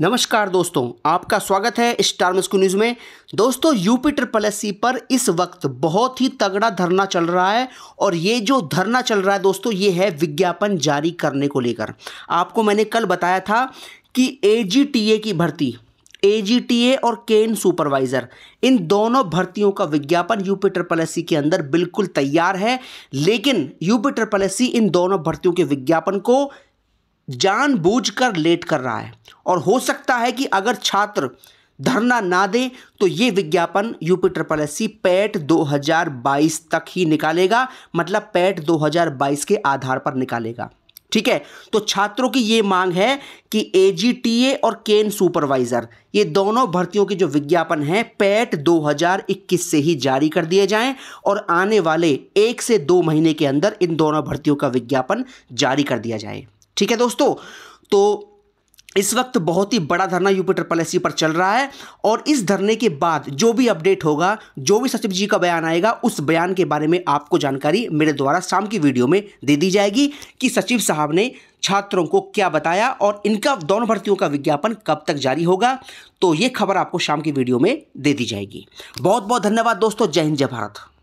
नमस्कार दोस्तों आपका स्वागत है स्टार मिस्को न्यूज़ में दोस्तों यूपी ट्रिपल एस पर इस वक्त बहुत ही तगड़ा धरना चल रहा है और ये जो धरना चल रहा है दोस्तों ये है विज्ञापन जारी करने को लेकर आपको मैंने कल बताया था कि ए की भर्ती ए और केन सुपरवाइज़र इन दोनों भर्तियों का विज्ञापन यूपी ट्रिपल एस के अंदर बिल्कुल तैयार है लेकिन यूपी ट्रिपल एस इन दोनों भर्तियों के विज्ञापन को जानबूझकर लेट कर रहा है और हो सकता है कि अगर छात्र धरना ना दे तो ये विज्ञापन UP triple S C PET बाईस तक ही निकालेगा मतलब पैट 2022 के आधार पर निकालेगा ठीक है तो छात्रों की ये मांग है कि एजीटीए और केन सुपरवाइजर ये दोनों भर्तियों के जो विज्ञापन हैं पैट 2021 से ही जारी कर दिए जाएं और आने वाले एक से दो महीने के अंदर इन दोनों भर्तियों का विज्ञापन जारी कर दिया जाए ठीक है दोस्तों तो इस वक्त बहुत ही बड़ा धरना यूपीटर पॉलिसी पर चल रहा है और इस धरने के बाद जो भी अपडेट होगा जो भी सचिव जी का बयान आएगा उस बयान के बारे में आपको जानकारी मेरे द्वारा शाम की वीडियो में दे दी जाएगी कि सचिव साहब ने छात्रों को क्या बताया और इनका दोनों भर्तियों का विज्ञापन कब तक जारी होगा तो ये खबर आपको शाम की वीडियो में दे दी जाएगी बहुत बहुत धन्यवाद दोस्तों जय हिंद जय भारत